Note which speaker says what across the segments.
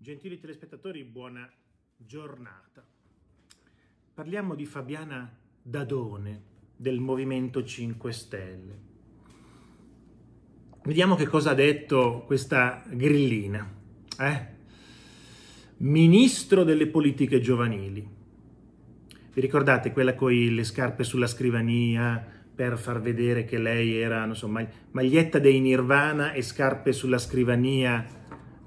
Speaker 1: Gentili telespettatori, buona giornata. Parliamo di Fabiana Dadone del Movimento 5 Stelle. Vediamo che cosa ha detto questa grillina. Eh? Ministro delle politiche giovanili. Vi ricordate quella con le scarpe sulla scrivania per far vedere che lei era, non so, maglietta dei Nirvana e scarpe sulla scrivania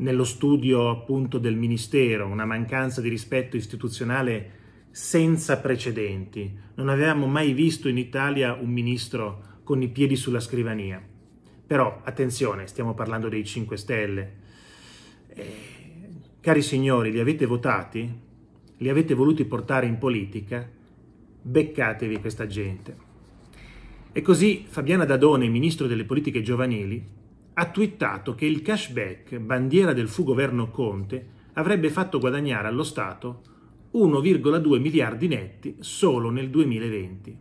Speaker 1: nello studio appunto del Ministero, una mancanza di rispetto istituzionale senza precedenti. Non avevamo mai visto in Italia un ministro con i piedi sulla scrivania. Però attenzione, stiamo parlando dei 5 Stelle. Eh, cari signori, li avete votati? Li avete voluti portare in politica? Beccatevi questa gente. E così Fabiana Dadone, ministro delle politiche giovanili, ha twittato che il cashback, bandiera del fu governo Conte, avrebbe fatto guadagnare allo Stato 1,2 miliardi netti solo nel 2020.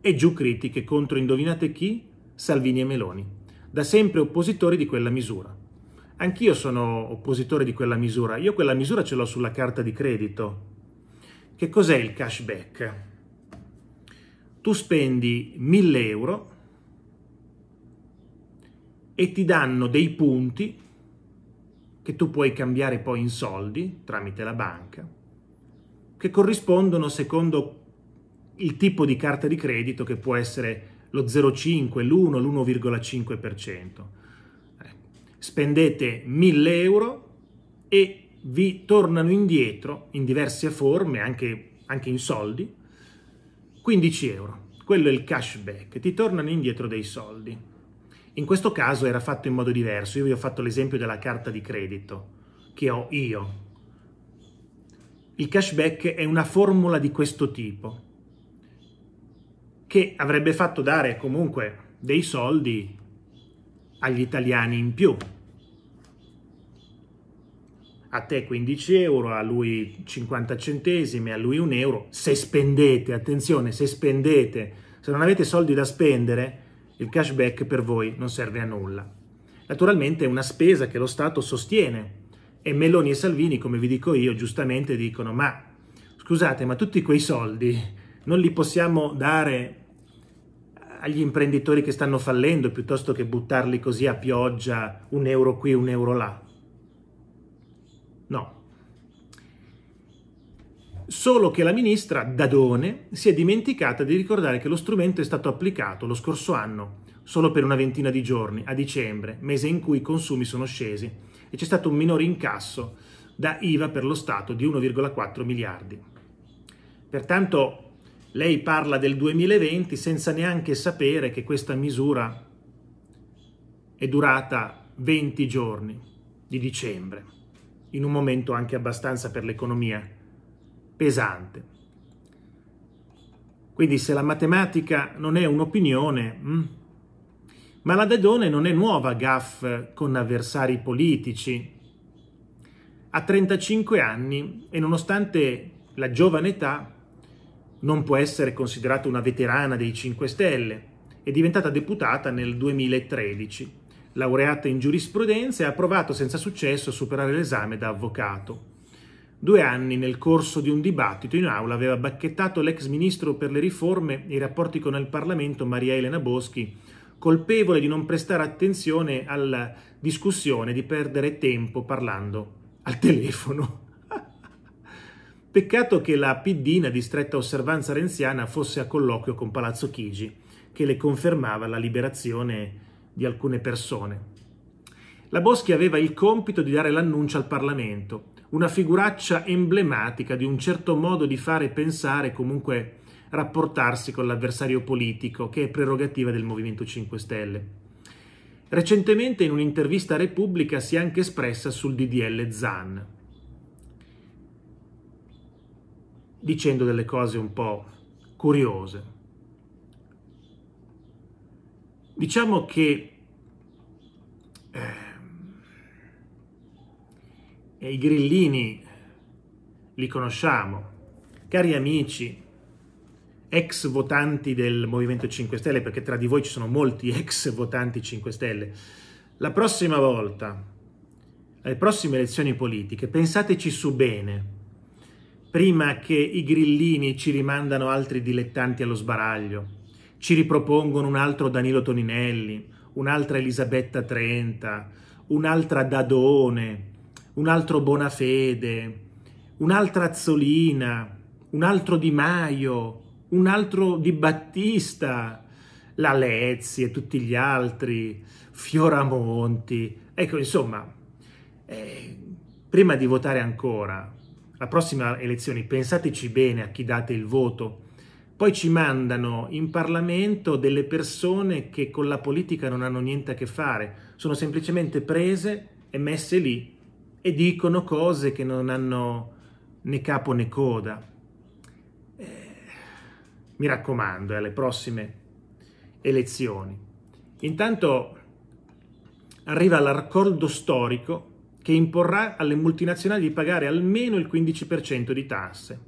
Speaker 1: E giù critiche contro indovinate chi? Salvini e Meloni, da sempre oppositori di quella misura. Anch'io sono oppositore di quella misura, io quella misura ce l'ho sulla carta di credito. Che cos'è il cashback? Tu spendi 1000 euro e ti danno dei punti che tu puoi cambiare poi in soldi tramite la banca, che corrispondono secondo il tipo di carta di credito che può essere lo 0,5, l'1, l'1,5%. Spendete 1000 euro e vi tornano indietro in diverse forme, anche, anche in soldi, 15 euro. Quello è il cashback, ti tornano indietro dei soldi. In questo caso era fatto in modo diverso. Io vi ho fatto l'esempio della carta di credito che ho io. Il cashback è una formula di questo tipo che avrebbe fatto dare comunque dei soldi agli italiani in più. A te 15 euro, a lui 50 centesimi, a lui un euro. Se spendete, attenzione, se spendete, se non avete soldi da spendere, il cashback per voi non serve a nulla. Naturalmente è una spesa che lo Stato sostiene e Meloni e Salvini, come vi dico io, giustamente dicono ma scusate, ma tutti quei soldi non li possiamo dare agli imprenditori che stanno fallendo piuttosto che buttarli così a pioggia un euro qui, un euro là. No, solo che la ministra Dadone si è dimenticata di ricordare che lo strumento è stato applicato lo scorso anno solo per una ventina di giorni, a dicembre, mese in cui i consumi sono scesi e c'è stato un minore incasso da IVA per lo Stato di 1,4 miliardi. Pertanto lei parla del 2020 senza neanche sapere che questa misura è durata 20 giorni di dicembre, in un momento anche abbastanza per l'economia pesante. Quindi se la matematica non è un'opinione, mm, ma la Dadone non è nuova gaff con avversari politici. Ha 35 anni e nonostante la giovane età non può essere considerata una veterana dei 5 Stelle. È diventata deputata nel 2013, laureata in giurisprudenza e ha provato senza successo a superare l'esame da avvocato. Due anni, nel corso di un dibattito in aula, aveva bacchettato l'ex ministro per le riforme e i rapporti con il Parlamento Maria Elena Boschi, colpevole di non prestare attenzione alla discussione, di perdere tempo parlando al telefono. Peccato che la piddina di stretta osservanza renziana fosse a colloquio con Palazzo Chigi, che le confermava la liberazione di alcune persone. La Boschi aveva il compito di dare l'annuncio al Parlamento, una figuraccia emblematica di un certo modo di fare pensare comunque rapportarsi con l'avversario politico, che è prerogativa del Movimento 5 Stelle. Recentemente in un'intervista a Repubblica si è anche espressa sul DDL Zan, dicendo delle cose un po' curiose. Diciamo che eh, i grillini li conosciamo, cari amici, ex votanti del Movimento 5 Stelle, perché tra di voi ci sono molti ex votanti 5 Stelle, la prossima volta, alle prossime elezioni politiche, pensateci su bene, prima che i grillini ci rimandano altri dilettanti allo sbaraglio, ci ripropongono un altro Danilo Toninelli, un'altra Elisabetta Trenta, un'altra Dadone, un altro Bonafede, un'altra Azzolina, un altro Di Maio, un altro Di Battista, la Lezzi e tutti gli altri, Fioramonti. Ecco, insomma, eh, prima di votare ancora, la prossima elezione, pensateci bene a chi date il voto. Poi ci mandano in Parlamento delle persone che con la politica non hanno niente a che fare, sono semplicemente prese e messe lì e dicono cose che non hanno né capo né coda. Eh, mi raccomando, eh, alle prossime elezioni. Intanto arriva l'accordo storico che imporrà alle multinazionali di pagare almeno il 15% di tasse.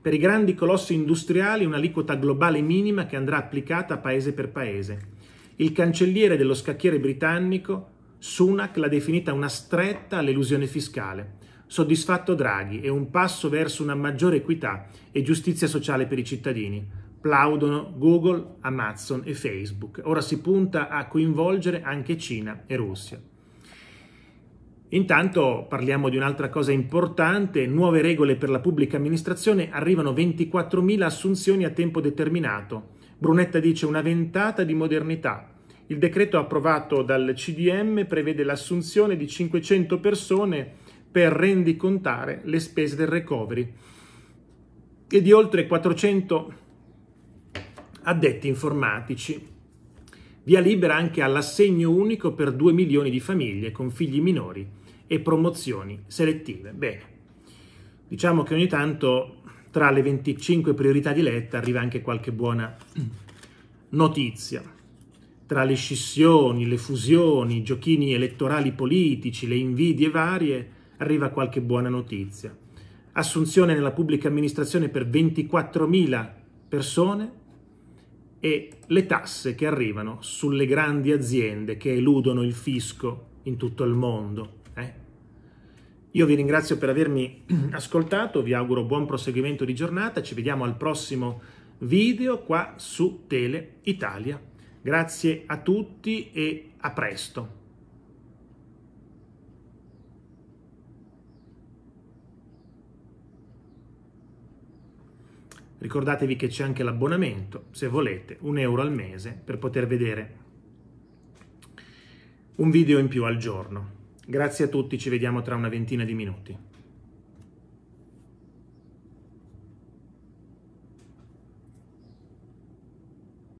Speaker 1: Per i grandi colossi industriali un'aliquota globale minima che andrà applicata paese per paese. Il cancelliere dello scacchiere britannico Sunak l'ha definita una stretta all'elusione fiscale. Soddisfatto Draghi e un passo verso una maggiore equità e giustizia sociale per i cittadini. Plaudono Google, Amazon e Facebook. Ora si punta a coinvolgere anche Cina e Russia. Intanto parliamo di un'altra cosa importante, nuove regole per la pubblica amministrazione, arrivano 24.000 assunzioni a tempo determinato. Brunetta dice una ventata di modernità, il decreto approvato dal CDM prevede l'assunzione di 500 persone per rendicontare le spese del recovery e di oltre 400 addetti informatici. Via libera anche all'assegno unico per 2 milioni di famiglie con figli minori e promozioni selettive. Bene, diciamo che ogni tanto tra le 25 priorità di Letta arriva anche qualche buona notizia tra le scissioni, le fusioni, i giochini elettorali politici, le invidie varie, arriva qualche buona notizia. Assunzione nella pubblica amministrazione per 24.000 persone e le tasse che arrivano sulle grandi aziende che eludono il fisco in tutto il mondo. Eh? Io vi ringrazio per avermi ascoltato, vi auguro buon proseguimento di giornata, ci vediamo al prossimo video qua su Tele Italia Grazie a tutti e a presto. Ricordatevi che c'è anche l'abbonamento, se volete, un euro al mese per poter vedere un video in più al giorno. Grazie a tutti, ci vediamo tra una ventina di minuti.